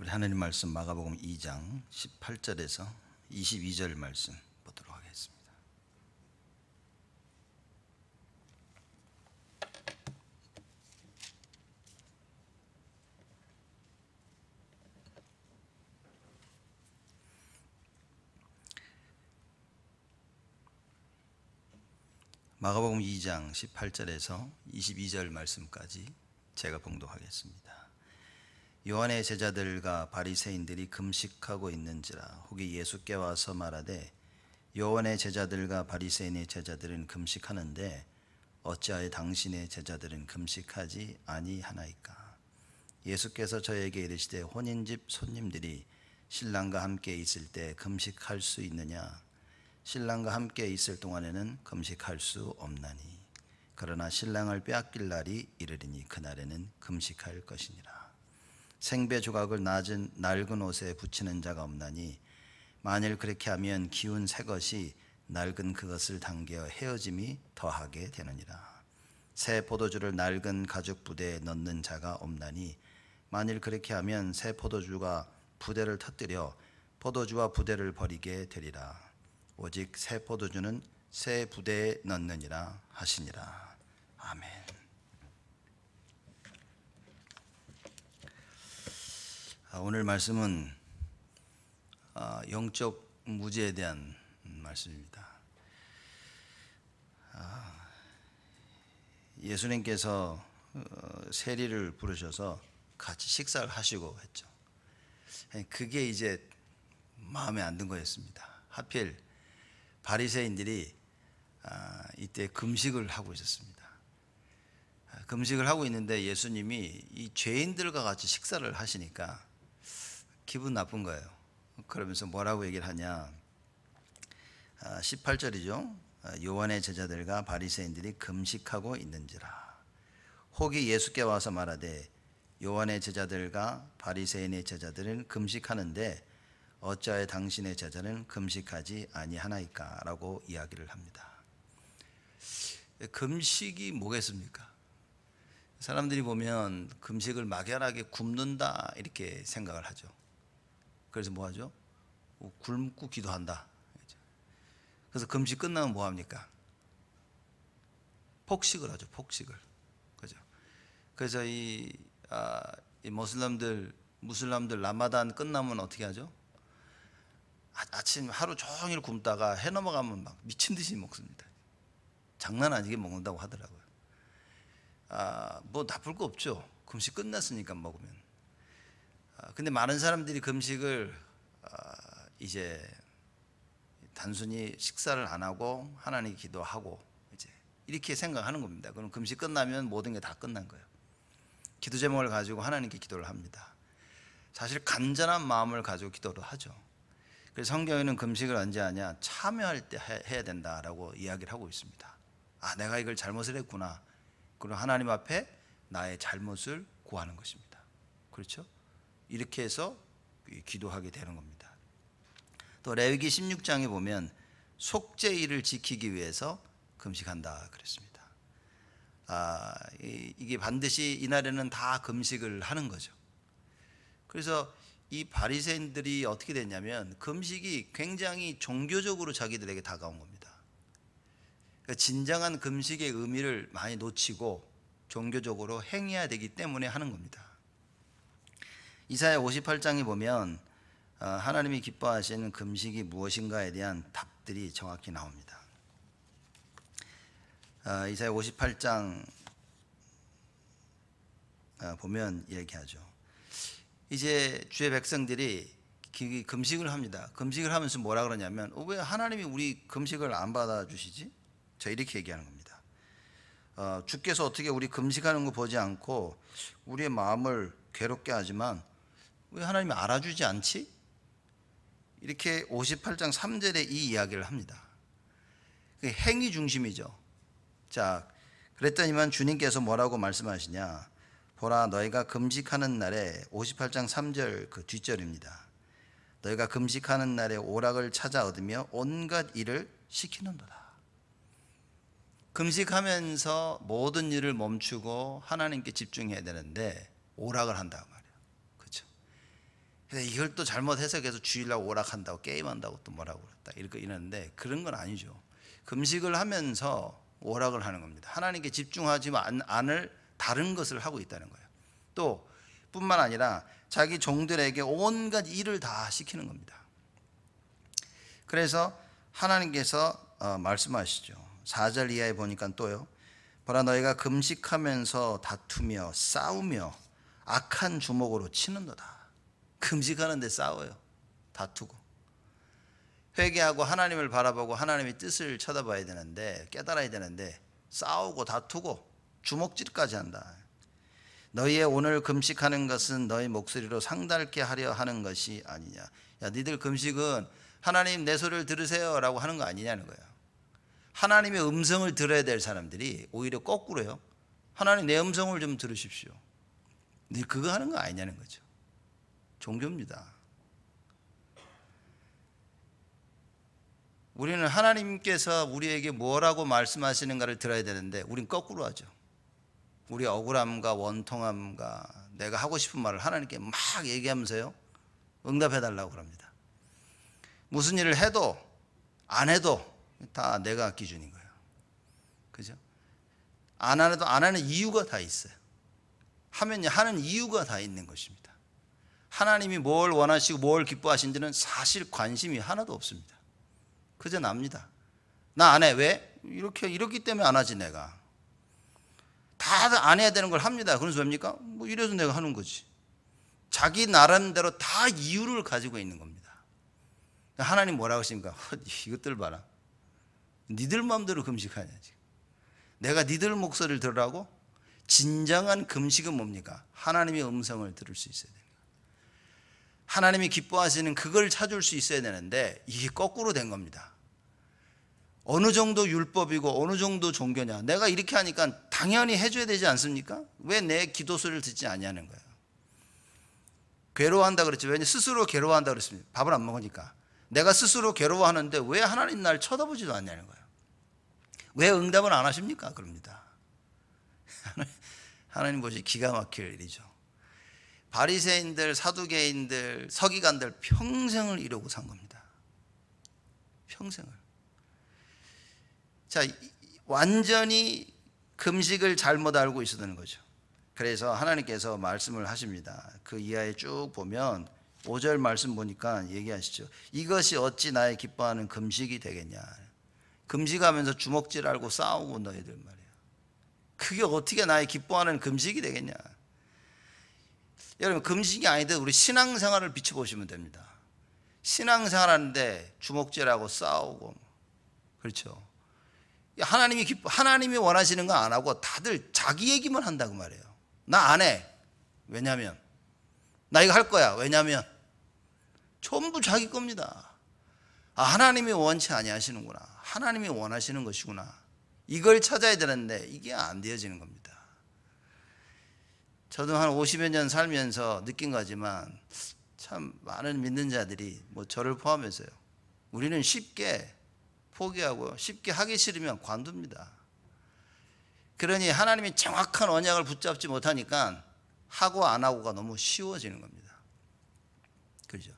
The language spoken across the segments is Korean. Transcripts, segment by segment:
우리 하나님 말씀 마가복음 2장 18절에서 22절 말씀 보도록 하겠습니다. 마가복음 2장 18절에서 22절 말씀까지 제가 봉독하겠습니다. 요한의 제자들과 바리새인들이 금식하고 있는지라 혹이 예수께 와서 말하되 요한의 제자들과 바리새인의 제자들은 금식하는데 어찌하여 당신의 제자들은 금식하지 아니하나이까 예수께서 저에게 이르시되 혼인집 손님들이 신랑과 함께 있을 때 금식할 수 있느냐 신랑과 함께 있을 동안에는 금식할 수 없나니 그러나 신랑을 빼앗길 날이 이르리니 그날에는 금식할 것이니라 생배 조각을 낮은 낡은 옷에 붙이는 자가 없나니 만일 그렇게 하면 기운 새 것이 낡은 그것을 당겨 헤어짐이 더하게 되느니라. 새 포도주를 낡은 가죽 부대에 넣는 자가 없나니 만일 그렇게 하면 새 포도주가 부대를 터뜨려 포도주와 부대를 버리게 되리라. 오직 새 포도주는 새 부대에 넣느니라 하시니라. 아멘. 아, 오늘 말씀은 아, 영적 무죄에 대한 말씀입니다. 아, 예수님께서 어, 세리를 부르셔서 같이 식사를 하시고 했죠. 그게 이제 마음에 안 든 거였습니다. 하필 바리새인들이 이때 금식을 하고 있었습니다. 금식을 하고 있는데 예수님이 이 죄인들과 같이 식사를 하시니까 기분 나쁜 거예요. 그러면서 뭐라고 얘기를 하냐? 18절이죠. 아, 아, 요한의 제자들과 바리새인들이 금식하고 있는지라. 혹이 예수께 와서 말하되 요한의 제자들과 바리새인의 제자들은 금식하는데 어찌하여 당신의 제자는 금식하지 아니하나이까라고 이야기를 합니다. 금식이 뭐겠습니까? 사람들이 보면 금식을 막연하게 굶는다 이렇게 생각을 하죠. 그래서 뭐 하죠? 뭐 굶고 기도한다. 그래서 금식 끝나면 뭐 합니까? 폭식을 하죠. 폭식을. 그죠? 그래서 이, 아, 이 모슬람들 무슬람들 라마단 끝나면 어떻게 하죠? 아, 침 하루 종일 굶다가 해 넘어가면 막 미친 듯이 먹습니다. 장난 아니게 먹는다고 하더라고요. 아, 뭐 나쁠 거 없죠. 금식 끝났으니까 먹으면. 아, 근데 많은 사람들이 금식을 아, 이제 단순히 식사를 안 하고 하나님 기도하고 이제 이렇게 생각하는 겁니다. 그럼 금식 끝나면 모든 게 다 끝난 거예요. 기도 제목을 가지고 하나님께 기도를 합니다. 사실 간절한 마음을 가지고 기도를 하죠. 그래서 성경에는 금식을 언제 하냐? 참여할 때 해야 된다라고 이야기를 하고 있습니다. 아, 내가 이걸 잘못을 했구나. 그럼 하나님 앞에 나의 잘못을 구하는 것입니다. 그렇죠? 이렇게 해서 기도하게 되는 겁니다. 또 레위기 16장에 보면 속죄일을 지키기 위해서 금식한다 그랬습니다. 아, 이게 반드시 이날에는 다 금식을 하는 거죠. 그래서 이 바리새인들이 어떻게 됐냐면 금식이 굉장히 종교적으로 자기들에게 다가온 겁니다. 그러니까 진정한 금식의 의미를 많이 놓치고 종교적으로 행해야 되기 때문에 하는 겁니다. 이사야 58장에 보면 어, 하나님이 기뻐하시는 금식이 무엇인가에 대한 답들이 정확히 나옵니다. 어, 이사야 58장 어, 보면 얘기하죠. 이제 주의 백성들이 금식을 합니다. 금식을 하면서 뭐라 그러냐면 왜 하나님이 우리 금식을 안 받아주시지? 저 이렇게 얘기하는 겁니다. 주께서 어떻게 우리 금식하는 거 보지 않고 우리의 마음을 괴롭게 하지만 왜 하나님이 알아주지 않지? 이렇게 58장 3절에 이 이야기를 합니다. 그 행위 중심이죠. 자, 그랬더니만 주님께서 뭐라고 말씀하시냐? 보라 너희가 금식하는 날에 58장 3절 그 뒷절입니다. 너희가 금식하는 날에 오락을 찾아 얻으며 온갖 일을 시키는도다. 금식하면서 모든 일을 멈추고 하나님께 집중해야 되는데 오락을 한다고 말이요 근데 이걸 또 잘못 해석해서 주일날 오락한다고 게임한다고 또 뭐라고 그랬다 이렇게 이러는데 그런 건 아니죠. 금식을 하면서 오락을 하는 겁니다. 하나님께 집중하지 않을 다른 것을 하고 있다는 거예요. 또 뿐만 아니라 자기 종들에게 온갖 일을 다 시키는 겁니다. 그래서 하나님께서 어, 말씀하시죠. 4절 이하에 보니까 또요. 보라 너희가 금식하면서 다투며 싸우며 악한 주먹으로 치는도다. 금식하는데 싸워요. 다투고. 회개하고 하나님을 바라보고 하나님의 뜻을 쳐다봐야 되는데 깨달아야 되는데 싸우고 다투고 주먹질까지 한다. 너희의 오늘 금식하는 것은 너희 목소리로 상달게 하려 하는 것이 아니냐. 야, 니들 금식은 하나님 내 소리를 들으세요라고 하는 거 아니냐는 거예요 하나님의 음성을 들어야 될 사람들이 오히려 거꾸로요. 하나님 내 음성을 좀 들으십시오. 늘 네, 그거 하는 거 아니냐는 거죠. 종교입니다. 우리는 하나님께서 우리에게 뭐라고 말씀하시는가를 들어야 되는데 우린 거꾸로 하죠. 우리 억울함과 원통함과 내가 하고 싶은 말을 하나님께 막 얘기하면서요. 응답해 달라고 그럽니다. 무슨 일을 해도 안 해도 다 내가 기준인 거예요. 그죠? 안 하도 안 하는 이유가 다 있어요. 하면 하는 이유가 다 있는 것입니다. 하나님이 뭘 원하시고 뭘 기뻐하신지는 사실 관심이 하나도 없습니다. 그저 납니다. 나 안 해. 왜? 이렇게, 이렇기 때문에 안 하지, 내가. 다 안 해야 되는 걸 합니다. 그런 소입니까뭐 이래서 내가 하는 거지. 자기 나름대로 다 이유를 가지고 있는 겁니다. 하나님 뭐라고 하십니까? 이것들 봐라. 니들 마음대로 금식하냐, 지금. 내가 니들 목소리를 들으라고? 진정한 금식은 뭡니까? 하나님의 음성을 들을 수 있어야 돼. 하나님이 기뻐하시는 그걸 찾을 수 있어야 되는데 이게 거꾸로 된 겁니다. 어느 정도 율법이고 어느 정도 종교냐. 내가 이렇게 하니까 당연히 해줘야 되지 않습니까? 왜 내 기도 소리를 듣지 않냐는 거예요. 괴로워한다 그랬죠. 왜냐 스스로 괴로워한다 그랬습니다. 밥을 안 먹으니까. 내가 스스로 괴로워하는데 왜 하나님 날 쳐다보지도 않냐는 거예요. 왜 응답을 안 하십니까? 그럽니다. 하나님 보시 기가 막힐 일이죠. 바리새인들, 사두개인들, 서기관들 평생을 이러고 산 겁니다. 평생을. 자, 완전히 금식을 잘못 알고 있었다는 거죠. 그래서 하나님께서 말씀을 하십니다. 그 이하에 쭉 보면 5절 말씀 보니까 얘기하시죠. 이것이 어찌 나의 기뻐하는 금식이 되겠냐. 금식하면서 주먹질 알고 싸우고 너희들 말이야. 그게 어떻게 나의 기뻐하는 금식이 되겠냐. 여러분 금식이 아니더라도 우리 신앙생활을 비춰보시면 됩니다. 신앙생활하는데 주먹질하고 싸우고 그렇죠. 하나님이 기뻐, 하나님이 원하시는 거 안 하고 다들 자기 얘기만 한다고 말해요. 나 안 해. 왜냐면 나 이거 할 거야. 왜냐면 전부 자기 겁니다. 아, 하나님이 원치 아니하시는구나. 하나님이 원하시는 것이구나. 이걸 찾아야 되는데 이게 안 되어지는 겁니다. 저도 한 50여 년 살면서 느낀 거지만 참 많은 믿는 자들이 뭐 저를 포함해서요. 우리는 쉽게 포기하고 쉽게 하기 싫으면 관둡니다. 그러니 하나님이 정확한 언약을 붙잡지 못하니까 하고 안 하고가 너무 쉬워지는 겁니다. 그렇죠?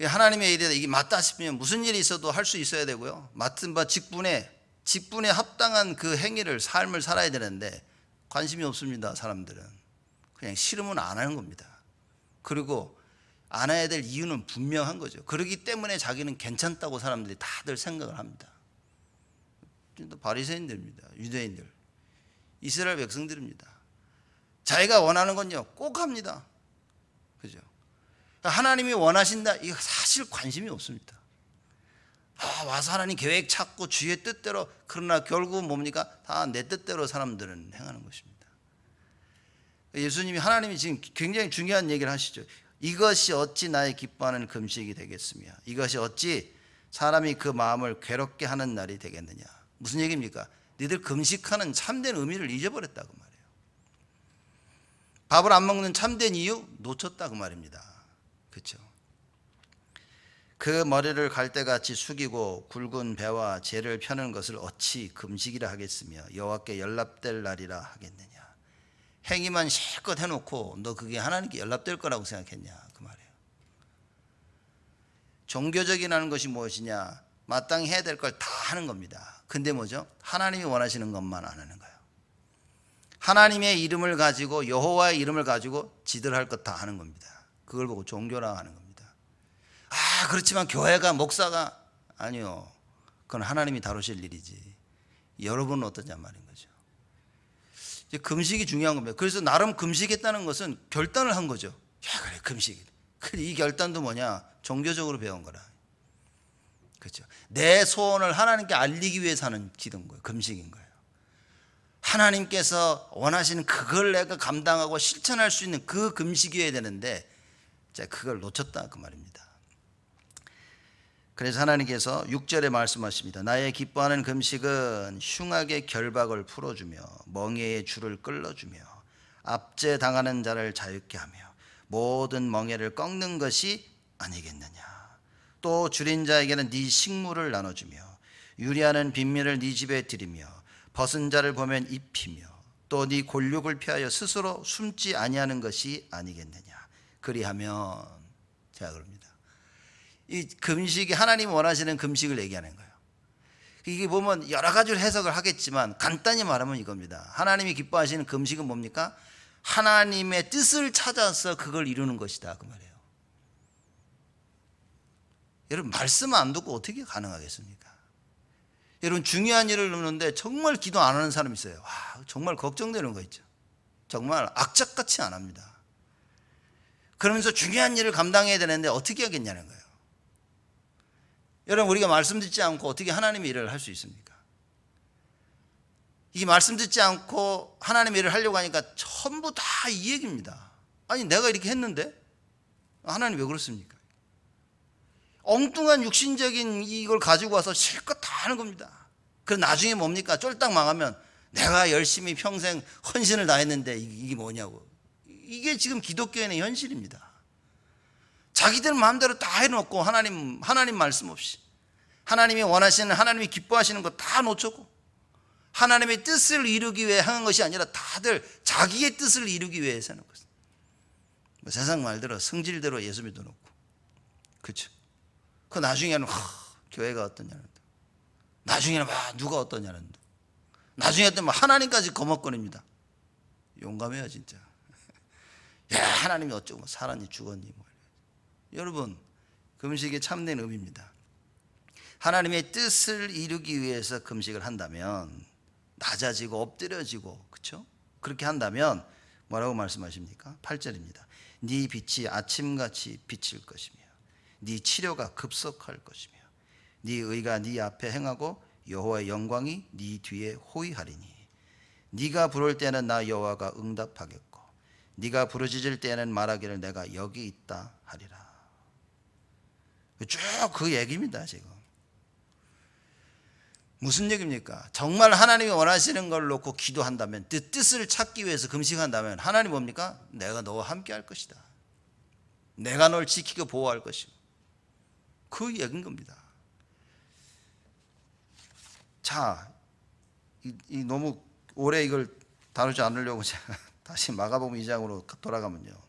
하나님의 일에 이게 맞다 싶으면 무슨 일이 있어도 할 수 있어야 되고요. 맡은 바 직분에 직분에 합당한 그 행위를 삶을 살아야 되는데 관심이 없습니다. 사람들은 그냥 싫으면 안 하는 겁니다. 그리고 안 해야 될 이유는 분명한 거죠. 그러기 때문에 자기는 괜찮다고 사람들이 다들 생각을 합니다. 바리새인들입니다. 유대인들. 이스라엘 백성들입니다. 자기가 원하는 건요. 꼭 합니다. 그죠? 하나님이 원하신다. 이거 사실 관심이 없습니다. 아, 와서 하나님 계획 찾고 주의 뜻대로 그러나 결국은 뭡니까? 다 내 뜻대로 사람들은 행하는 것입니다. 예수님이 하나님이 지금 굉장히 중요한 얘기를 하시죠. 이것이 어찌 나의 기뻐하는 금식이 되겠으며 이것이 어찌 사람이 그 마음을 괴롭게 하는 날이 되겠느냐. 무슨 얘기입니까? 니들 금식하는 참된 의미를 잊어버렸다고 말이요 밥을 안 먹는 참된 이유 놓쳤다고 말입니다. 그렇죠? 그 머리를 갈대같이 숙이고 굵은 배와 재를 펴는 것을 어찌 금식이라 하겠으며 여호와께 연락될 날이라 하겠느냐 행위만 실컷 해놓고 너 그게 하나님께 연락될 거라고 생각했냐 그 말이에요 종교적이라는 것이 무엇이냐 마땅히 해야 될 걸 다 하는 겁니다 근데 뭐죠? 하나님이 원하시는 것만 안 하는 거예요 하나님의 이름을 가지고 여호와의 이름을 가지고 지들 할 것 다 하는 겁니다 그걸 보고 종교라 하는 거예요 그렇지만 교회가 목사가 아니요. 그건 하나님이 다루실 일이지. 여러분은 어떠냐 말인 거죠. 이제 금식이 중요한 겁니다. 그래서 나름 금식했다는 것은 결단을 한 거죠. 야 그래 금식. 이 결단도 뭐냐? 종교적으로 배운 거라. 그렇죠. 내 소원을 하나님께 알리기 위해서 는 기도인 거예요. 금식인 거예요. 하나님께서 원하시는 그걸 내가 감당하고 실천할 수 있는 그 금식이어야 되는데, 제 그걸 놓쳤다 그 말입니다. 그래서 하나님께서 6절에 말씀하십니다. 나의 기뻐하는 금식은 흉악의 결박을 풀어주며 멍에의 줄을 끌어주며 압제 당하는 자를 자유케 하며 모든 멍에를 꺾는 것이 아니겠느냐. 또 줄인 자에게는 네 식물을 나눠주며 유리하는 빈민을 네 집에 들이며 벗은 자를 보면 입히며 또네 골육을 피하여 스스로 숨지 아니하는 것이 아니겠느냐. 그리하면 제가 그럽니다. 이 금식이 하나님 이 원하시는 금식을 얘기하는 거예요. 이게 보면 여러 가지로 해석을 하겠지만 간단히 말하면 이겁니다. 하나님이 기뻐하시는 금식은 뭡니까? 하나님의 뜻을 찾아서 그걸 이루는 것이다 그 말이에요. 여러분 말씀 안 듣고 어떻게 가능하겠습니까? 여러분 중요한 일을 누는데 정말 기도 안 하는 사람 있어요. 와 정말 걱정되는 거 있죠. 정말 악착같이 안 합니다. 그러면서 중요한 일을 감당해야 되는데 어떻게 하겠냐는 거예요. 여러분 우리가 말씀 듣지 않고 어떻게 하나님의 일을 할 수 있습니까? 이 말씀 듣지 않고 하나님의 일을 하려고 하니까 전부 다 이 얘기입니다. 아니 내가 이렇게 했는데 하나님 왜 그렇습니까? 엉뚱한 육신적인 이걸 가지고 와서 실컷 다 하는 겁니다. 그럼 나중에 뭡니까? 쫄딱 망하면 내가 열심히 평생 헌신을 다했는데 이게 뭐냐고. 이게 지금 기독교인의 현실입니다. 자기들 마음대로 다 해놓고 하나님 하나님 말씀 없이 하나님이 원하시는 하나님이 기뻐하시는 거 다 놓쳤고 하나님의 뜻을 이루기 위해 하는 것이 아니라 다들 자기의 뜻을 이루기 위해 사는 것. 뭐 세상 말대로 성질대로 예수 믿어놓고 그렇그 나중에는 교회가 어떠냐는 나중에는 막 누가 어떠냐는 나중에 또 뭐 하나님까지 거먹거립니다. 용감해요 진짜. 야 하나님이 어쩌고 사람이 뭐 죽었니 뭐. 여러분 금식이 참된 의미입니다. 하나님의 뜻을 이루기 위해서 금식을 한다면 낮아지고 엎드려지고 그렇죠? 그렇게 한다면 뭐라고 말씀하십니까? 8절입니다. 네 빛이 아침같이 비칠 것이며 네 치료가 급속할 것이며 네 의가 네 앞에 행하고 여호와의 영광이 네 뒤에 호위하리니 네가 부를 때는 나 여호와가 응답하겠고 네가 부르짖을 때는 말하기를 내가 여기 있다 쭉그 얘기입니다, 지금. 무슨 얘기입니까? 정말 하나님이 원하시는 걸 놓고 기도한다면, 그 뜻을 찾기 위해서 금식한다면, 하나님 뭡니까? 내가 너와 함께 할 것이다. 내가 널 지키고 보호할 것이고. 그 얘기인 겁니다. 자, 이, 이 너무 오래 이걸 다루지 않으려고 제가 다시 마가복음 2장으로 돌아가면요.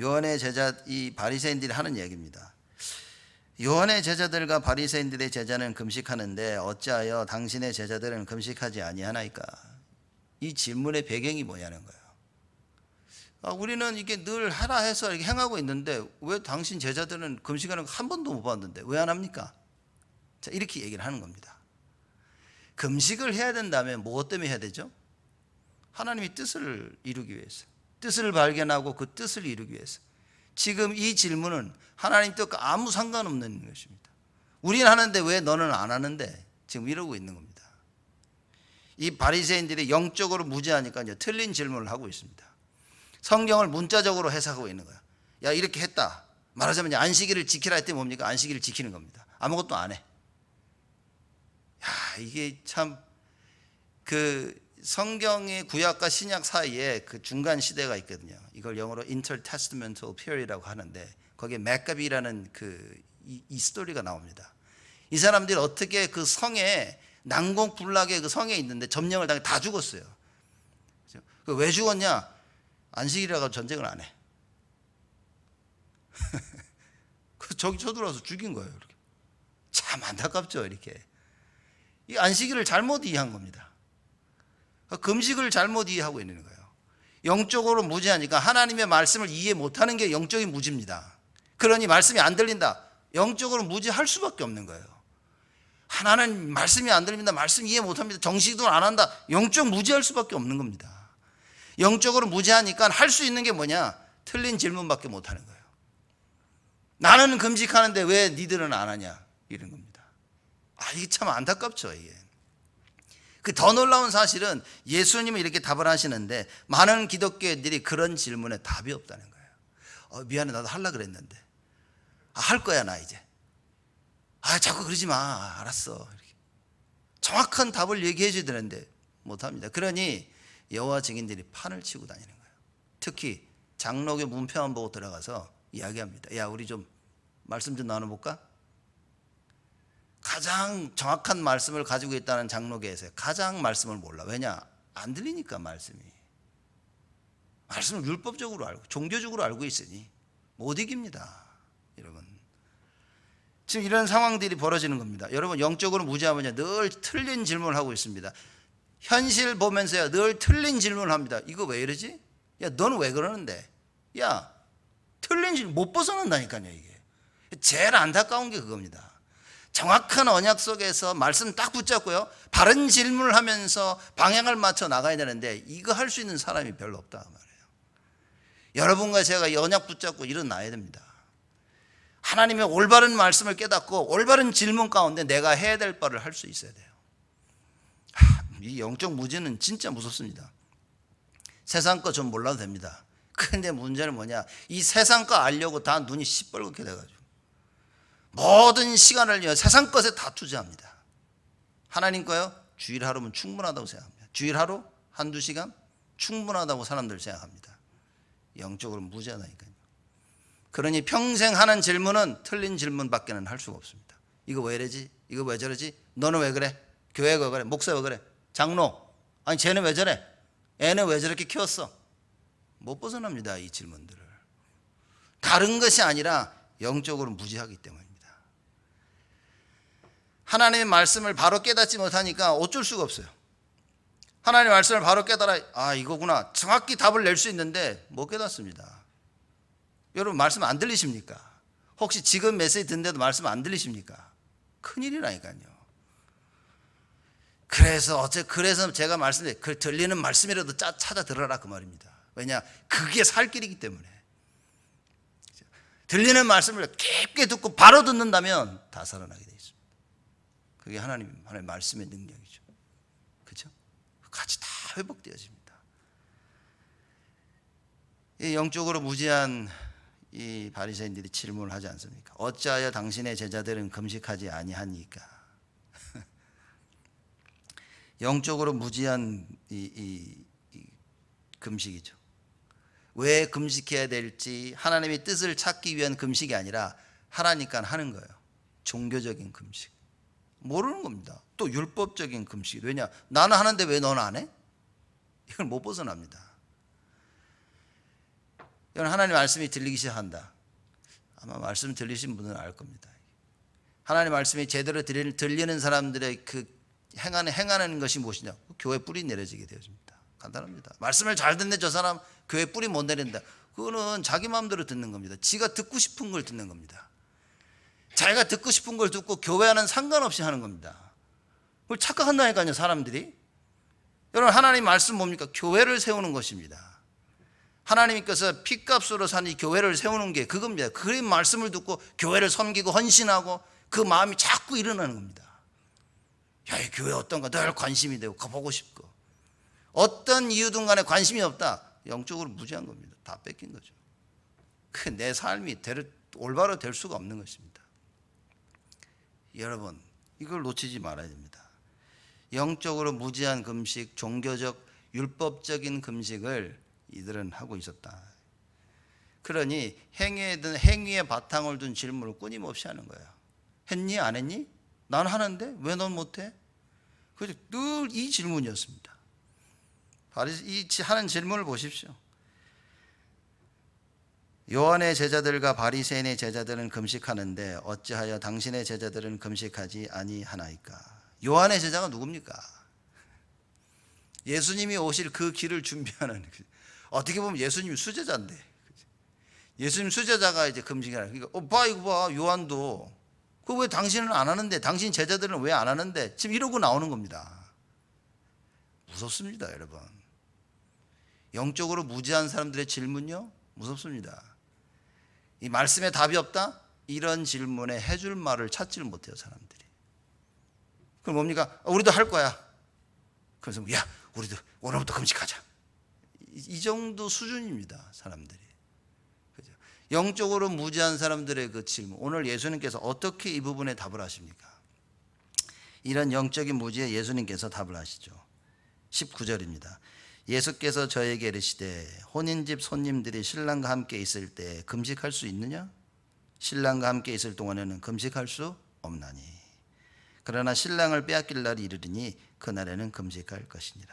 요한의 제자 이 바리새인들이 하는 얘기입니다. 요한의 제자들과 바리새인들의 제자는 금식하는데 어찌하여 당신의 제자들은 금식하지 아니하나이까? 이 질문의 배경이 뭐냐는 거예요. 아, 우리는 이게 늘 하라 해서 이렇게 행하고 있는데 왜 당신 제자들은 금식하는 거 한 번도 못 봤는데 왜 안 합니까? 자, 이렇게 얘기를 하는 겁니다. 금식을 해야 된다면 무엇 뭐 때문에 해야 되죠? 하나님의 뜻을 이루기 위해서. 뜻을 발견하고 그 뜻을 이루기 위해서. 지금 이 질문은 하나님 뜻과 아무 상관없는 것입니다. 우리는 하는데 왜 너는 안 하는데? 지금 이러고 있는 겁니다. 이 바리새인들이 영적으로 무죄하니까요. 틀린 질문을 하고 있습니다. 성경을 문자적으로 해석하고 있는 거야. 야, 이렇게 했다. 말하자면 안식일을 지키라 했더 뭡니까? 안식일을 지키는 겁니다. 아무것도 안 해. 야, 이게 참그 성경의 구약과 신약 사이에 그 중간 시대가 있거든요. 이걸 영어로 intertestamental period이라고 하는데 거기에 맥가비라는 그 이, 이 스토리가 나옵니다. 이 사람들이 어떻게 그 성에 난공불락의 그 성에 있는데 점령을 당해 다 죽었어요. 그 왜 죽었냐? 안식이라고 전쟁을 안 해. 그 저기 쳐들어와서 죽인 거예요. 이렇게. 참 안타깝죠, 이렇게. 이 안식일을 잘못 이해한 겁니다. 그 금식을 잘못 이해하고 있는 거예요. 영적으로 무지하니까 하나님의 말씀을 이해 못하는 게 영적인 무지입니다. 그러니 말씀이 안 들린다. 영적으로 무지할 수밖에 없는 거예요. 하나는 말씀이 안 들립니다. 말씀 이해 못합니다. 정식도 안 한다. 영적 무지할 수밖에 없는 겁니다. 영적으로 무지하니까 할 수 있는 게 뭐냐? 틀린 질문밖에 못 하는 거예요. 나는 금식하는데 왜 니들은 안 하냐? 이런 겁니다. 아, 이게 참 안타깝죠, 이게. 그더 놀라운 사실은 예수님은 이렇게 답을 하시는데 많은 기독교인들이 그런 질문에 답이 없다는 거예요. 어, 미안해 나도 할라 그랬는데 아, 할 거야 나 이제. 아 자꾸 그러지 마 아, 알았어. 이렇게. 정확한 답을 얘기해 줘야 되는데 못합니다. 그러니 여호와 증인들이 판을 치고 다니는 거예요. 특히 장로교 문표만 보고 들어가서 이야기합니다. 야 우리 좀 말씀 좀 나눠볼까? 가장 정확한 말씀을 가지고 있다는 장로계에서 가장 말씀을 몰라. 왜냐? 안 들리니까 말씀이. 말씀을 율법적으로 알고 종교적으로 알고 있으니 못 이깁니다. 여러분. 지금 이런 상황들이 벌어지는 겁니다. 여러분 영적으로 무지하면요. 늘 틀린 질문을 하고 있습니다. 현실 보면서요. 늘 틀린 질문을 합니다. 이거 왜 이러지? 야, 너는 왜 그러는데? 야, 틀린 질문 못 벗어난다니까요, 이게. 제일 안타까운 게 그겁니다. 정확한 언약 속에서 말씀 딱 붙잡고요. 바른 질문을 하면서 방향을 맞춰 나가야 되는데 이거 할 수 있는 사람이 별로 없다 그 말이에요. 여러분과 제가 언약 붙잡고 일어나야 됩니다. 하나님의 올바른 말씀을 깨닫고 올바른 질문 가운데 내가 해야 될 바를 할 수 있어야 돼요. 하, 이 영적 무지는 진짜 무섭습니다. 세상 거 좀 몰라도 됩니다. 근데 문제는 뭐냐? 이 세상 거 알려고 다 눈이 시뻘겋게 돼가지고. 모든 시간을 세상 것에 다 투자합니다. 하나님 거요? 주일 하루면 충분하다고 생각합니다. 주일 하루 한두 시간 충분하다고 사람들 생각합니다. 영적으로 무지하다니까요. 그러니 평생 하는 질문은 틀린 질문밖에할 수가 없습니다. 이거 왜 이러지? 이거 왜 저러지? 너는 왜 그래? 교회가 왜 그래? 목사 왜 그래? 장로? 아니 쟤는 왜 저래? 애는 왜 저렇게 키웠어? 못 벗어납니다. 이 질문들을. 다른 것이 아니라 영적으로 무지하기 때문에. 하나님의 말씀을 바로 깨닫지 못하니까 어쩔 수가 없어요. 하나님의 말씀을 바로 깨달아, 아, 이거구나. 정확히 답을 낼 수 있는데 못 깨닫습니다. 여러분, 말씀 안 들리십니까? 혹시 지금 메시지 듣는데도 말씀 안 들리십니까? 큰일이라니까요. 그래서, 어째, 그래서 제가 말씀드린, 그 들리는 말씀이라도 짜, 찾아 들어라 그 말입니다. 왜냐, 그게 살 길이기 때문에. 들리는 말씀을 깊게 듣고 바로 듣는다면 다 살아나게 그게 하나님 하나님 말씀의 능력이죠. 그죠? 같이 다 회복되어집니다. 영적으로 무지한 이 바리새인들이 질문을 하지 않습니까? 어찌하여 당신의 제자들은 금식하지 아니하니까? 영적으로 무지한 이, 이, 이 금식이죠. 왜 금식해야 될지 하나님의 뜻을 찾기 위한 금식이 아니라 하라니까 하는 거예요. 종교적인 금식. 모르는 겁니다. 또 율법적인 금식. 왜냐? 나는 하는데 왜 너는 안 해? 이걸 못 벗어납니다. 이건 하나님 말씀이 들리기 시작한다. 아마 말씀 들리신 분은 알 겁니다. 하나님 말씀이 제대로 들리는 사람들의 그 행하는, 행하는 것이 무엇이냐? 교회 뿌리 내려지게 되어집니다. 간단합니다. 말씀을 잘듣는데저 사람 교회 뿌리 못 내린다. 그거는 자기 마음대로 듣는 겁니다. 지가 듣고 싶은 걸 듣는 겁니다. 자기가 듣고 싶은 걸 듣고 교회와는 상관없이 하는 겁니다. 그걸 착각한다니까요, 사람들이. 여러분, 하나님 말씀 뭡니까? 교회를 세우는 것입니다. 하나님께서 피값으로 산 이 교회를 세우는 게 그겁니다. 그 말씀을 듣고 교회를 섬기고 헌신하고 그 마음이 자꾸 일어나는 겁니다. 야, 이 교회 어떤가 늘 관심이 되고 가보고 싶고 어떤 이유든 간에 관심이 없다. 영적으로 무지한 겁니다. 다 뺏긴 거죠. 그내 삶이 올바로 될 수가 없는 것입니다. 여러분, 이걸 놓치지 말아야 됩니다. 영적으로 무지한 금식, 종교적, 율법적인 금식을 이들은 하고 있었다. 그러니 행위에 든 행위에 바탕을 둔 질문을 끊임없이 하는 거예 했니? 안 했니? 난 하는데 왜 넌 못해? 그래서 늘 이 질문이었습니다. 바리이 하는 질문을 보십시오. 요한의 제자들과 바리새인의 제자들은 금식하는데 어찌하여 당신의 제자들은 금식하지 아니하나이까? 요한의 제자가 누굽니까? 예수님이 오실 그 길을 준비하는 그, 어떻게 보면 예수님 수제자인데 예수님 수제자가 이제 금식을 그러니까, 오빠 어, 이거 봐 요한도 그왜 당신은 안 하는데 당신 제자들은 왜 안 하는데 지금 이러고 나오는 겁니다 무섭습니다 여러분 영적으로 무지한 사람들의 질문요 무섭습니다 이 말씀에 답이 없다? 이런 질문에 해줄 말을 찾지를 못해요, 사람들이. 그럼 뭡니까? 어, 우리도 할 거야. 그래서, 야, 우리도 오늘부터 금식하자. 이 정도 수준입니다, 사람들이. 영적으로 무지한 사람들의 그 질문. 오늘 예수님께서 어떻게 이 부분에 답을 하십니까? 이런 영적인 무지에 예수님께서 답을 하시죠. 19절입니다. 예수께서 저에게 이르시되 혼인집 손님들이 신랑과 함께 있을 때 금식할 수 있느냐? 신랑과 함께 있을 동안에는 금식할 수 없나니 그러나 신랑을 빼앗길 날이 이르리니 그날에는 금식할 것이니라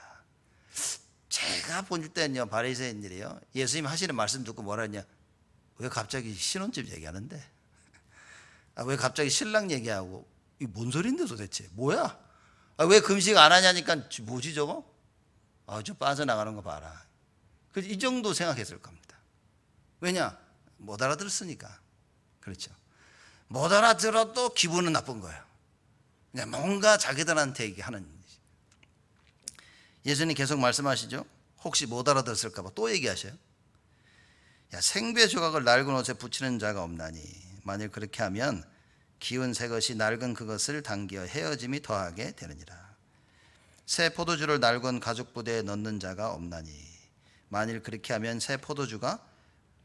제가 본 때는요 바리새인들이요 예수님 하시는 말씀 듣고 뭐라 했냐 왜 갑자기 신혼집 얘기하는데 아, 왜 갑자기 신랑 얘기하고 이 뭔 소린데 도대체 뭐야 아, 왜 금식 안 하냐니까 뭐지 저거 아, 저 빠져나가는 거 봐라. 그 이 정도 생각했을 겁니다. 왜냐? 못 알아들었으니까. 그렇죠. 못 알아들어도 기분은 나쁜 거예요. 그냥 뭔가 자기들한테 얘기하는 예수님 계속 말씀하시죠. 혹시 못 알아들었을까 봐 또 얘기하셔요. 야, 생배 조각을 낡은 옷에 붙이는 자가 없나니 만일 그렇게 하면 기운 새 것이 낡은 그것을 당겨 헤어짐이 더하게 되느니라. 새 포도주를 낡은 가죽 부대에 넣는 자가 없나니 만일 그렇게 하면 새 포도주가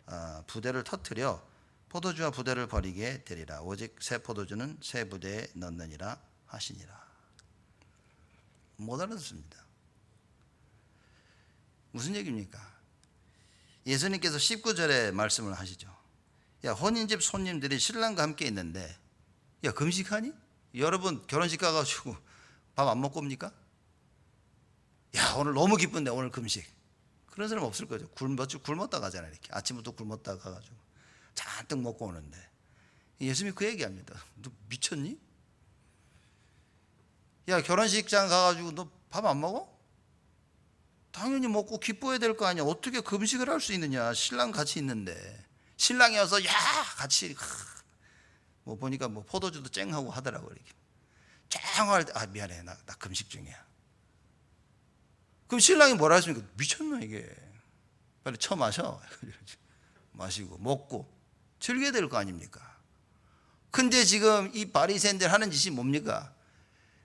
아, 부대를 터뜨려 포도주와 부대를 버리게 되리라 오직 새 포도주는 새 부대에 넣느니라 하시니라 못 알아듣습니다 무슨 얘기입니까? 예수님께서 19절에 말씀을 하시죠 야 혼인집 손님들이 신랑과 함께 있는데 야 금식하니? 여러분 결혼식 가가지고 밥 안 먹고 옵니까? 야, 오늘 너무 기쁜데, 오늘 금식. 그런 사람 없을 거죠. 굶었죠. 굶었다 가잖아요. 이렇게. 아침부터 굶었다 가가지고. 잔뜩 먹고 오는데. 예수님이 그 얘기 합니다. 너 미쳤니? 야, 결혼식장 가가지고 너 밥 안 먹어? 당연히 먹고 기뻐해야 될 거 아니야. 어떻게 금식을 할 수 있느냐. 신랑 같이 있는데. 신랑이어서, 야! 같이. 하. 뭐 보니까 뭐 포도주도 쨍하고 하더라고, 이렇게. 쨍할 때, 아, 미안해. 나, 나 금식 중이야. 그럼 신랑이 뭐라 했습니까? 미쳤나 이게. 빨리 쳐마셔. 마시고 먹고 즐겨야 될 거 아닙니까? 근데 지금 이 바리새인들 하는 짓이 뭡니까?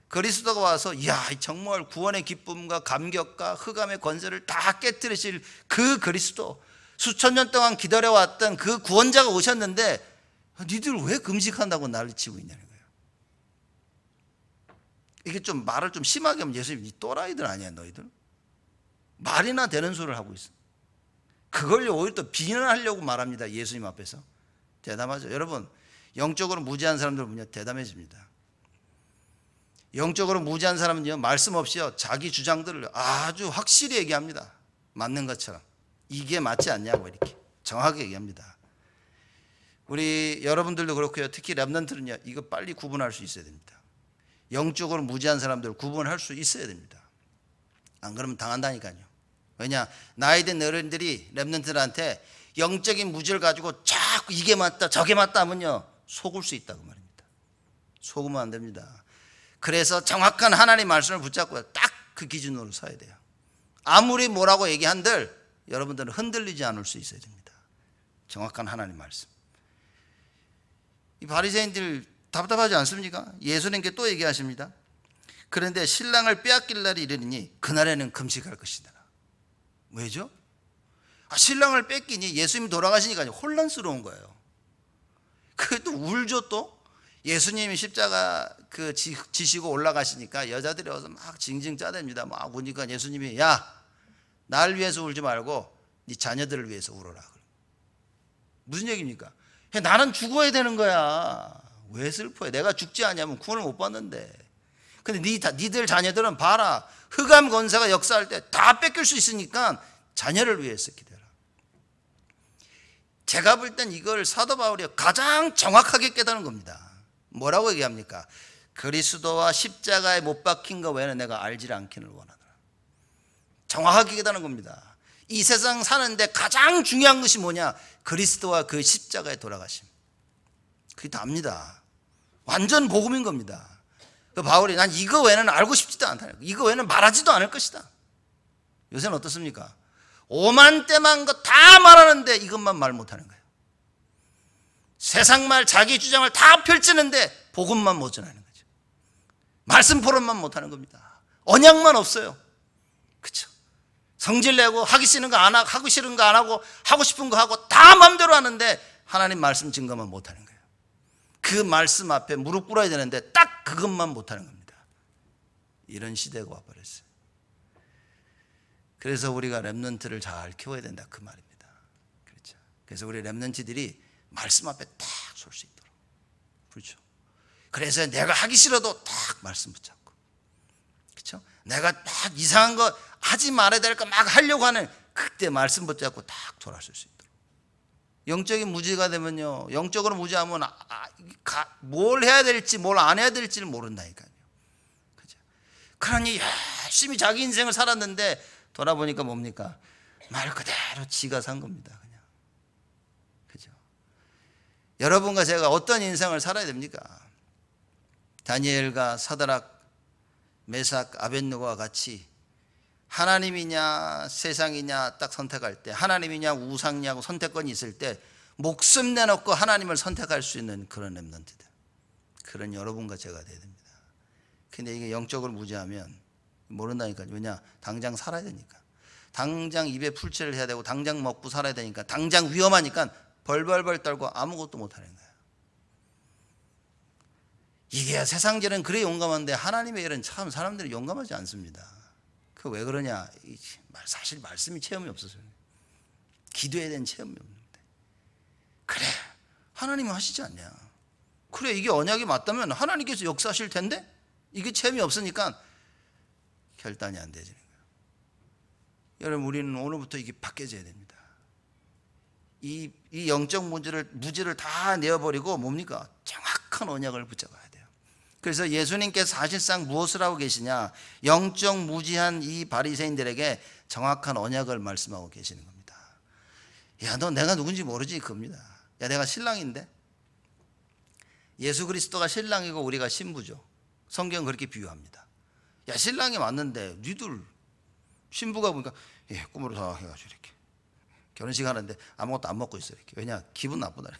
그리스도가 와서 야 정말 구원의 기쁨과 감격과 흑암의 권세를 다 깨뜨리실 그 그리스도 수천 년 동안 기다려왔던 그 구원자가 오셨는데 니들 왜 금식한다고 나를 치고 있냐는 거예요. 이게 좀 말을 좀 심하게 하면 예수님 이 또라이들 아니야 너희들? 말이나 되는 소리를 하고 있어. 그걸 오히려 또 비난하려고 말합니다. 예수님 앞에서. 대담하죠. 여러분, 영적으로 무지한 사람들 보면 대담해집니다. 영적으로 무지한 사람은요, 말씀 없이요, 자기 주장들을 아주 확실히 얘기합니다. 맞는 것처럼. 이게 맞지 않냐고 이렇게 정확하게 얘기합니다. 우리 여러분들도 그렇고요. 특히 랩런트는요. 이거 빨리 구분할 수 있어야 됩니다. 영적으로 무지한 사람들 구분할 수 있어야 됩니다. 안 그러면 당한다니까요. 왜냐 나이 든 어른들이 랩런트들한테 영적인 무지를 가지고 자꾸 이게 맞다 저게 맞다 하면요 속을 수 있다고 말입니다 속으면 안 됩니다 그래서 정확한 하나님 말씀을 붙잡고 딱 그 기준으로 서야 돼요 아무리 뭐라고 얘기한들 여러분들은 흔들리지 않을 수 있어야 됩니다 정확한 하나님 말씀 이 바리새인들 답답하지 않습니까? 예수님께 또 얘기하십니다 그런데 신랑을 빼앗길 날이 이르니 그날에는 금식할 것이다 왜죠? 아, 신랑을 뺏기니 예수님이 돌아가시니까 혼란스러운 거예요. 그또 울죠 또. 예수님이 십자가 그 지, 지시고 올라가시니까 여자들이 와서 막 징징 짜댑니다. 막 우니까 예수님이 야, 날 위해서 울지 말고 네 자녀들을 위해서 울어라. 무슨 얘기입니까? 나는 죽어야 되는 거야. 왜 슬퍼해? 내가 죽지 않냐면 구원을 못 받는데. 근데 니, 니들 자녀들은 봐라. 흑암 권세가 역사할 때 다 뺏길 수 있으니까 자녀를 위해서 기대라. 제가 볼 땐 이걸 사도 바울이 가장 정확하게 깨달은 겁니다. 뭐라고 얘기합니까? 그리스도와 십자가에 못 박힌 거 외에는 내가 알지 않기를 원하노라. 정확하게 깨달은 겁니다. 이 세상 사는데 가장 중요한 것이 뭐냐? 그리스도와 그 십자가에 돌아가심. 그게 답니다. 완전 복음인 겁니다. 그 바울이 난 이거 외에는 알고 싶지도 않다. 이거 외에는 말하지도 않을 것이다. 요새는 어떻습니까? 오만 때만 거 다 말하는데 이것만 말 못하는 거예요. 세상 말, 자기 주장을 다 펼치는데 복음만 못 전하는 거죠. 말씀 포럼만 못하는 겁니다. 언약만 없어요. 그쵸 성질 내고 하기 싫은 거 안 하고 하고 싫은거 안 하고 하고 싶은 거 하고 다 마음대로 하는데 하나님 말씀 증거만 못하는 거예요. 그 말씀 앞에 무릎 꿇어야 되는데 딱 그것만 못하는 겁니다. 이런 시대가 와버렸어요. 그래서 우리가 랩런트를 잘 키워야 된다 그 말입니다. 그렇죠. 그래서 우리 랩런트들이 말씀 앞에 딱 설 수 있도록. 그렇죠. 그래서 내가 하기 싫어도 딱 말씀 붙잡고. 그렇죠. 내가 막 이상한 거 하지 말아야 될 거 막 하려고 하는 그때 말씀 붙잡고 딱 돌아설 수 있어요. 영적인 무지가 되면요. 영적으로 무지하면 아, 아 가, 뭘 해야 될지 뭘 안 해야 될지를 모른다니까요. 그죠? 그러니 열심히 자기 인생을 살았는데 돌아보니까 뭡니까? 말 그대로 지가 산 겁니다. 그냥. 그죠? 여러분과 제가 어떤 인생을 살아야 됩니까? 다니엘과 사다락, 메삭, 아벤노와 같이 하나님이냐 세상이냐 딱 선택할 때 하나님이냐 우상이냐고 선택권이 있을 때 목숨 내놓고 하나님을 선택할 수 있는 그런 랩런트들 그런 여러분과 제가 돼야 됩니다 근데 이게 영적으로 무지하면 모른다니까 왜냐 당장 살아야 되니까 당장 입에 풀칠을 해야 되고 당장 먹고 살아야 되니까 당장 위험하니까 벌벌벌 떨고 아무것도 못하는 거예 이게 세상들은 그래 용감한데 하나님의 일은 참 사람들이 용감하지 않습니다 그왜 그러냐? 사실 말씀이 체험이 없어서 기도에 대한 체험이 없는데 그래 하나님이 하시지 않냐? 그래 이게 언약이 맞다면 하나님께서 역사하실 텐데 이게 체험이 없으니까 결단이 안 되지는 거예요. 여러분 우리는 오늘부터 이게 바뀌어져야 됩니다. 이, 이 영적 문제를 무지를 다 내어버리고 뭡니까 정확한 언약을 붙잡아요. 그래서 예수님께 사실상 무엇을 하고 계시냐? 영적 무지한 이 바리새인들에게 정확한 언약을 말씀하고 계시는 겁니다. 야, 너 내가 누군지 모르지 그겁니다. 야, 내가 신랑인데. 예수 그리스도가 신랑이고 우리가 신부죠. 성경 그렇게 비유합니다. 야, 신랑이 맞는데 니들 신부가 보니까 예, 꿈으로 다 해가지고 이렇게 결혼식 하는데 아무것도 안 먹고 있어 이렇게 왜냐 기분 나쁘다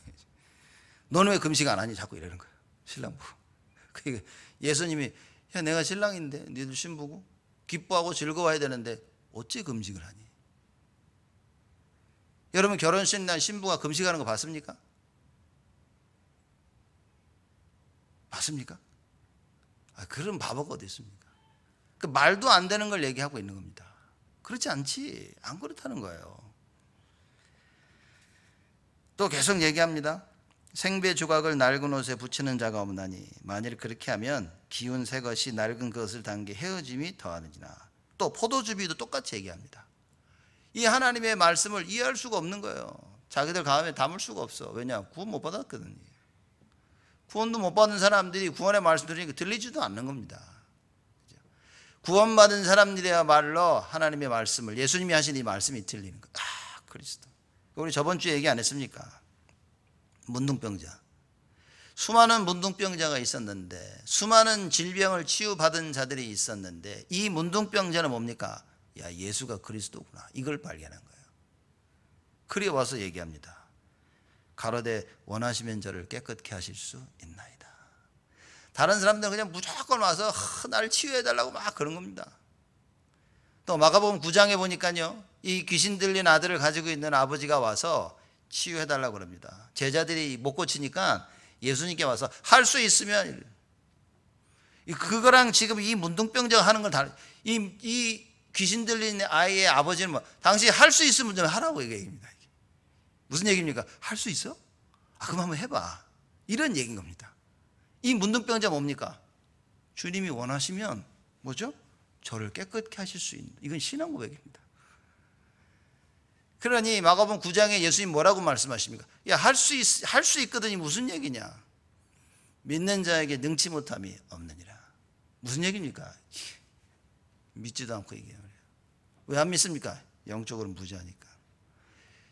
너는 왜 금식 안 하니 자꾸 이러는 거야 신랑 보그 예수님이 야 내가 신랑인데 니들 신부고 기뻐하고 즐거워야 되는데 어찌 금식을 하니? 여러분 결혼식 날 신부가 금식하는 거 봤습니까? 봤습니까? 아, 그런 바보가 어디 있습니까? 그 말도 안 되는 걸 얘기하고 있는 겁니다. 그렇지 않지. 안 그렇다는 거예요. 또 계속 얘기합니다. 생배 조각을 낡은 옷에 붙이는 자가 없나니 만일 그렇게 하면 기운 새 것이 낡은 것을 단게 헤어짐이 더하느니라. 또 포도주비도 똑같이 얘기합니다. 이 하나님의 말씀을 이해할 수가 없는 거예요. 자기들 가음에 담을 수가 없어. 왜냐? 구원 못 받았거든요. 구원도 못 받은 사람들이 구원의 말씀 들으니까 들리지도 않는 겁니다. 구원받은 사람들이야말로 하나님의 말씀을 예수님이 하신 이 말씀이 들리는 거예요. 아, 그리스도. 우리 저번 주에 얘기 안 했습니까? 문둥병자. 수많은 문둥병자가 있었는데 수많은 질병을 치유받은 자들이 있었는데 이 문둥병자는 뭡니까? 야 예수가 그리스도구나 이걸 발견한 거예요 그리 와서 얘기합니다 가로되 원하시면 저를 깨끗게 하실 수 있나이다 다른 사람들은 그냥 무조건 와서 날 치유해달라고 막 그런 겁니다 또 마가복음 9장에 보니까요 이 귀신 들린 아들을 가지고 있는 아버지가 와서 치유해달라고 그럽니다. 제자들이 못 고치니까 예수님께 와서 할 수 있으면 그거랑 지금 이 문둥병자 하는 걸다 이, 이 귀신 들린 아이의 아버지는 뭐 당신 할수 있으면 좀 하라고 얘기입니다. 무슨 얘기입니까? 할 수 있어? 아 그럼 한번 해봐. 이런 얘기인 겁니다. 이 문둥병자 뭡니까? 주님이 원하시면 뭐죠? 저를 깨끗게 하실 수 있는 이건 신앙 고백입니다. 그러니 마가복음 9장에 예수님 뭐라고 말씀하십니까? 야, 할수할 수 있거든이 무슨 얘기냐? 믿는 자에게 능치 못함이 없느니라. 무슨 얘기입니까? 믿지도 않고 얘기해요. 왜 안 믿습니까? 영적으로 무지하니까.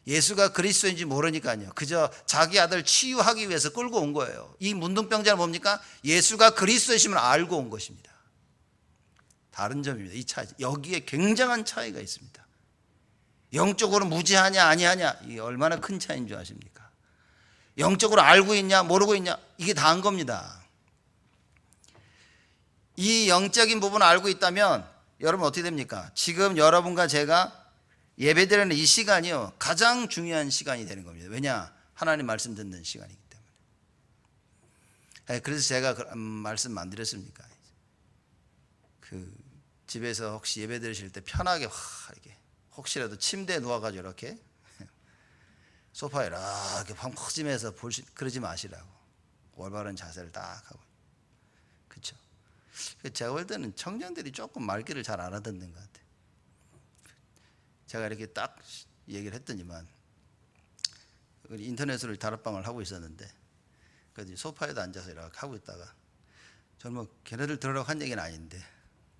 예수가 그리스도인지 모르니까요. 그저 자기 아들 치유하기 위해서 끌고 온 거예요. 이 문둥병자는 뭡니까? 예수가 그리스도이심을 알고 온 것입니다. 다른 점입니다. 이 차, 여기에 굉장한 차이가 있습니다. 영적으로 무지하냐 아니하냐 이 얼마나 큰 차이인 줄 아십니까? 영적으로 알고 있냐 모르고 있냐 이게 다 한 겁니다. 이 영적인 부분을 알고 있다면 여러분 어떻게 됩니까? 지금 여러분과 제가 예배드리는 이 시간이요 가장 중요한 시간이 되는 겁니다. 왜냐 하나님 말씀 듣는 시간이기 때문에. 예, 그래서 제가 그 음, 말씀 안 드렸습니까? 그 집에서 혹시 예배 드리실 때 편하게 확 이렇게 혹시라도 침대에 누워가지고 이렇게 소파에 이렇게 펑 커지면서 볼시, 그러지 마시라고 올바른 자세를 딱 하고 그쵸 그 제가 볼 때는 청년들이 조금 말귀를 잘 알아듣는 것 같아요 제가 이렇게 딱 얘기를 했더니만 우리 그 인터넷으로 다락방을 하고 있었는데 그래서 소파에도 앉아서 이렇게 하고 있다가 저는 뭐 걔네들 들으라고 한 얘기는 아닌데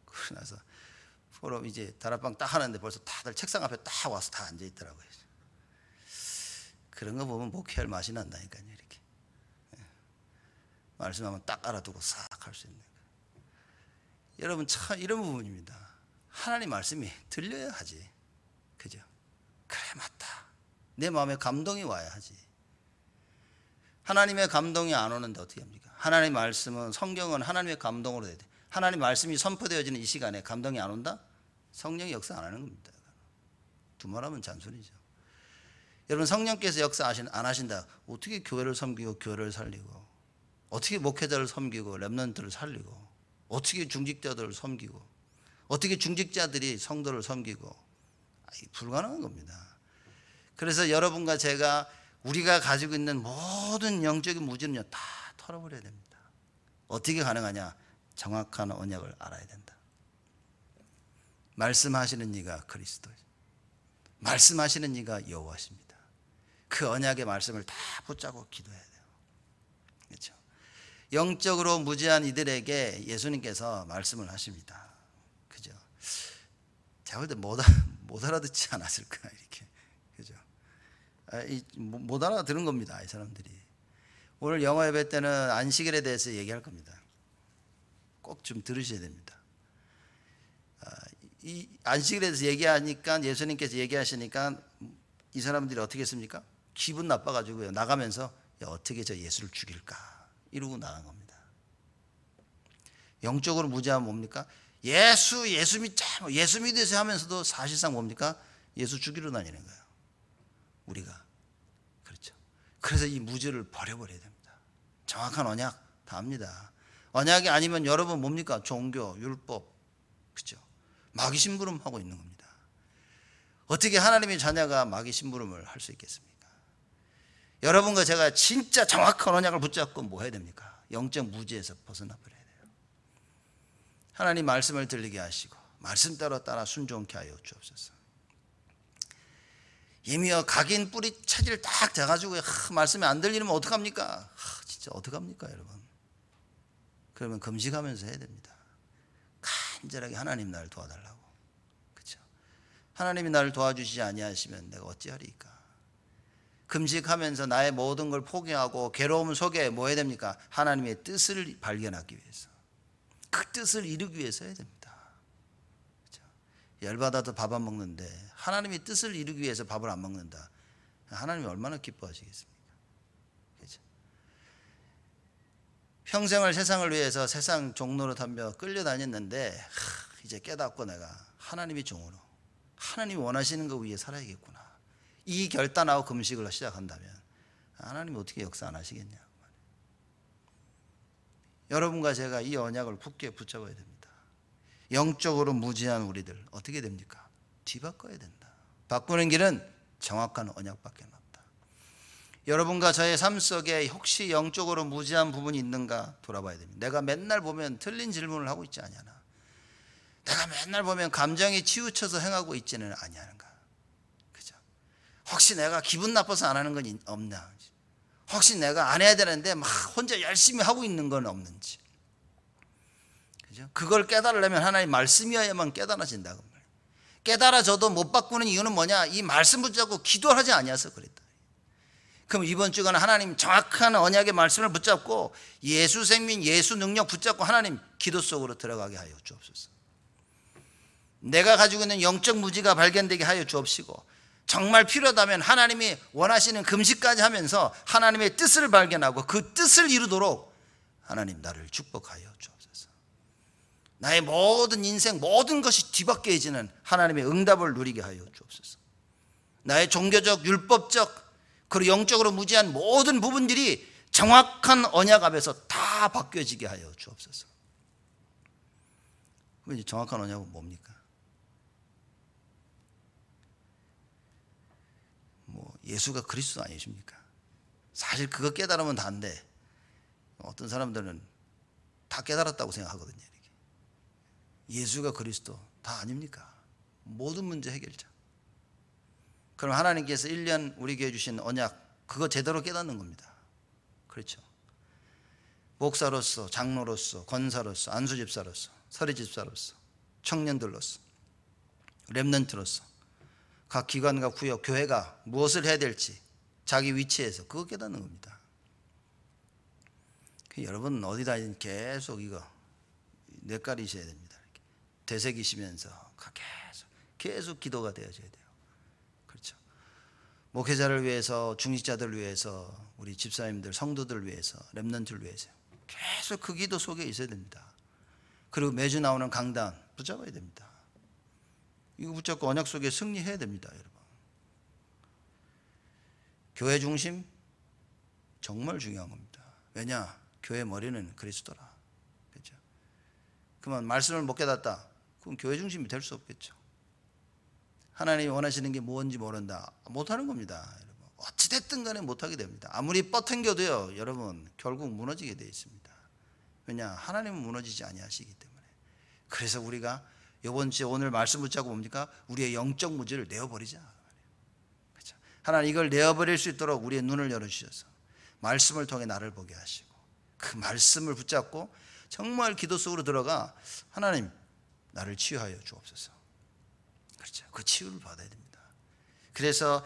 그러고 나서 그럼 이제 다락방 딱 하는데 벌써 다들 책상 앞에 딱 와서 다 앉아 있더라고요. 그런 거 보면 목회할 맛이 난다니까요, 이렇게. 예. 말씀하면 딱 알아두고 싹 할 수 있는 거. 여러분, 참, 이런 부분입니다. 하나님 말씀이 들려야 하지. 그죠? 그래, 맞다. 내 마음에 감동이 와야 하지. 하나님의 감동이 안 오는데 어떻게 합니까? 하나님의 말씀은 성경은 하나님의 감동으로 돼야 돼. 하나님 말씀이 선포되어지는 이 시간에 감동이 안 온다? 성령이 역사 안 하는 겁니다. 두말하면 잔소리죠. 여러분 성령께서 역사 안 하신다. 어떻게 교회를 섬기고 교회를 살리고 어떻게 목회자를 섬기고 랩런트를 살리고 어떻게 중직자들을 섬기고 어떻게 중직자들이 성도를 섬기고 불가능한 겁니다. 그래서 여러분과 제가 우리가 가지고 있는 모든 영적인 무지는다 털어버려야 됩니다. 어떻게 가능하냐? 정확한 언약을 알아야 된다. 말씀하시는 이가 그리스도 말씀하시는 이가 여호와십니다. 그 언약의 말씀을 다 붙잡고 기도해야 돼요. 그렇죠? 영적으로 무지한 이들에게 예수님께서 말씀을 하십니다. 그죠? 제가 볼못못 알아듣지 않았을까 이렇게 그죠? 아, 못 알아들은 겁니다. 이 사람들이 오늘 영어 예배 때는 안식일에 대해서 얘기할 겁니다. 꼭좀 들으셔야 됩니다. 아, 이 안식에 대해서 얘기하니까 예수님께서 얘기하시니까 이 사람들이 어떻게 했습니까? 기분 나빠가지고 나가면서 야, 어떻게 저 예수를 죽일까? 이러고 나간 겁니다. 영적으로 무지하면 뭡니까? 예수, 예수 믿자, 예수 믿으세요 하면서도 사실상 뭡니까? 예수 죽이러 다니는 거예요. 우리가. 그렇죠. 그래서 이 무지를 버려버려야 됩니다. 정확한 언약 다 합니다. 언약이 아니면 여러분 뭡니까? 종교, 율법. 그죠? 마귀 심부름 하고 있는 겁니다. 어떻게 하나님의 자녀가 마귀 심부름을 할 수 있겠습니까? 여러분과 제가 진짜 정확한 언약을 붙잡고 뭐 해야 됩니까? 영적 무지에서 벗어나 버려야 돼요. 하나님 말씀을 들리게 하시고 말씀 따라 따라 순종케 하여 주옵소서. 이미 각인 뿌리 차질 딱 돼가지고 하, 말씀이 안 들리면 어떡합니까? 하, 진짜 어떡합니까 여러분? 그러면 금식하면서 해야 됩니다. 간절하게 하나님 나를 도와달라고. 그렇죠? 하나님이 나를 도와주시지 아니하시면 내가 어찌하리까? 금식하면서 나의 모든 걸 포기하고 괴로움 속에 뭐 해야 됩니까? 하나님의 뜻을 발견하기 위해서. 그 뜻을 이루기 위해서 해야 됩니다. 그렇죠? 열받아도 밥 안 먹는데 하나님의 뜻을 이루기 위해서 밥을 안 먹는다. 하나님이 얼마나 기뻐하시겠습니까? 평생을 세상을 위해서 세상 종로를하며 끌려다녔는데 이제 깨닫고 내가 하나님이 종으로 하나님이 원하시는 거 위에 살아야겠구나 이 결단하고 금식을 시작한다면 하나님이 어떻게 역사 안 하시겠냐 여러분과 제가 이 언약을 굳게 붙잡아야 됩니다 영적으로 무지한 우리들 어떻게 됩니까? 뒤바꿔야 된다 바꾸는 길은 정확한 언약밖에 없다 여러분과 저의 삶 속에 혹시 영적으로 무지한 부분이 있는가 돌아봐야 됩니다. 내가 맨날 보면 틀린 질문을 하고 있지 아니나 내가 맨날 보면 감정이 치우쳐서 행하고 있지는 아니는가 그죠? 혹시 내가 기분 나빠서 안 하는 건 없나? 혹시 내가 안 해야 되는데 막 혼자 열심히 하고 있는 건 없는지. 그죠? 그걸 깨달으려면 하나님 말씀이어야만 깨달아진다 그 깨달아져도 못 바꾸는 이유는 뭐냐? 이 말씀 붙잡고 기도하지 아서 그래. 그럼 이번 주간 하나님 정확한 언약의 말씀을 붙잡고 예수 생명, 예수 능력 붙잡고 하나님 기도 속으로 들어가게 하여 주옵소서. 내가 가지고 있는 영적 무지가 발견되게 하여 주옵시고 정말 필요하다면 하나님이 원하시는 금식까지 하면서 하나님의 뜻을 발견하고 그 뜻을 이루도록 하나님 나를 축복하여 주옵소서. 나의 모든 인생 모든 것이 뒤바뀌어지는 하나님의 응답을 누리게 하여 주옵소서. 나의 종교적 율법적 그리고 영적으로 무지한 모든 부분들이 정확한 언약 앞에서 다 바뀌어지게 하여 주옵소서. 그럼 정확한 언약은 뭡니까? 뭐 예수가 그리스도 아니십니까? 사실 그거 깨달으면 다인데 어떤 사람들은 다 깨달았다고 생각하거든요. 예수가 그리스도 다 아닙니까? 모든 문제 해결자. 그럼 하나님께서 1년 우리에게 주신 언약 그거 제대로 깨닫는 겁니다. 그렇죠. 목사로서, 장로로서, 권사로서, 안수집사로서, 서리집사로서, 청년들로서, 랩런트로서 각 기관과 구역, 교회가 무엇을 해야 될지 자기 위치에서 그거 깨닫는 겁니다. 그 여러분 어디 다 계속 이거 뇌까리셔야 됩니다. 되새기시면서 계속 계속 기도가 되어져야 돼요. 목회자를 위해서 중직자들을 위해서 우리 집사님들 성도들 위해서 렘넌트를 위해서 계속 그 기도 속에 있어야 됩니다. 그리고 매주 나오는 강단 붙잡아야 됩니다. 이거 붙잡고 언약 속에 승리해야 됩니다, 여러분. 교회 중심 정말 중요한 겁니다. 왜냐? 교회 머리는 그리스도라. 그렇죠? 그만 말씀을 못 깨닫다. 그럼 교회 중심이 될 수 없겠죠. 하나님이 원하시는 게 뭔지 모른다. 못하는 겁니다. 여러분. 어찌됐든 간에 못하게 됩니다. 아무리 뻗탱겨도요, 여러분, 결국 무너지게 되어 있습니다. 왜냐, 하나님은 무너지지 아니시기 때문에. 그래서 우리가 이번 주에 오늘 말씀 붙잡고 뭡니까? 우리의 영적 무지를 내어버리자. 그렇죠? 하나님 이걸 내어버릴 수 있도록 우리의 눈을 열어주셔서 말씀을 통해 나를 보게 하시고 그 말씀을 붙잡고 정말 기도 속으로 들어가 하나님 나를 치유하여 주옵소서. 그렇죠. 그 치유를 받아야 됩니다. 그래서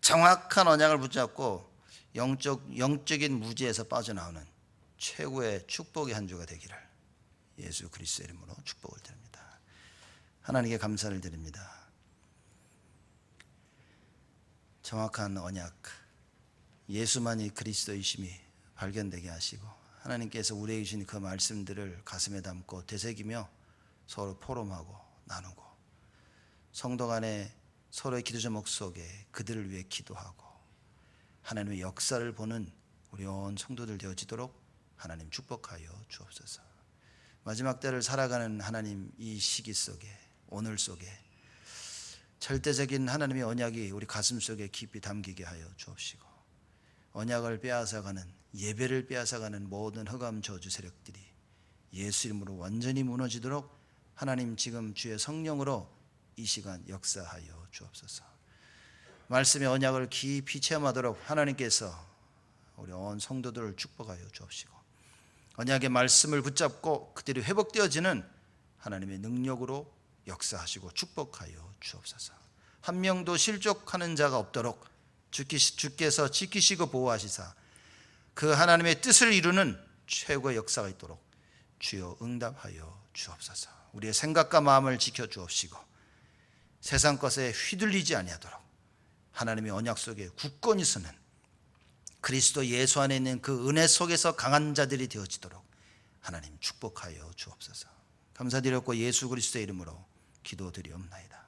정확한 언약을 붙잡고 영적 영적인 무지에서 빠져나오는 최고의 축복의 한 주가 되기를 예수 그리스도의 이름으로 축복을 드립니다. 하나님께 감사를 드립니다. 정확한 언약 예수만이 그리스도이심이 발견되게 하시고 하나님께서 우리에게 주신 그 말씀들을 가슴에 담고 되새기며 서로 포럼하고 나누고 성도 간에 서로의 기도 제목 속에 그들을 위해 기도하고 하나님의 역사를 보는 우리 온 성도들 되어지도록 하나님 축복하여 주옵소서. 마지막 때를 살아가는 하나님 이 시기 속에 오늘 속에 절대적인 하나님의 언약이 우리 가슴 속에 깊이 담기게 하여 주옵시고 언약을 빼앗아가는 예배를 빼앗아가는 모든 허감 저주 세력들이 예수 이름으로 완전히 무너지도록 하나님 지금 주의 성령으로 이 시간 역사하여 주옵소서. 말씀의 언약을 깊이 체험하도록 하나님께서 우리 온 성도들을 축복하여 주옵시고 언약의 말씀을 붙잡고 그들이 회복되어지는 하나님의 능력으로 역사하시고 축복하여 주옵소서. 한 명도 실족하는 자가 없도록 주께서 지키시고 보호하시사 그 하나님의 뜻을 이루는 최고의 역사가 있도록 주여 응답하여 주옵소서. 우리의 생각과 마음을 지켜 주옵시고 세상 것에 휘둘리지 아니하도록 하나님의 언약 속에 굳건히 서는 그리스도 예수 안에 있는 그 은혜 속에서 강한 자들이 되어지도록 하나님 축복하여 주옵소서. 감사드렸고 예수 그리스도의 이름으로 기도드리옵나이다.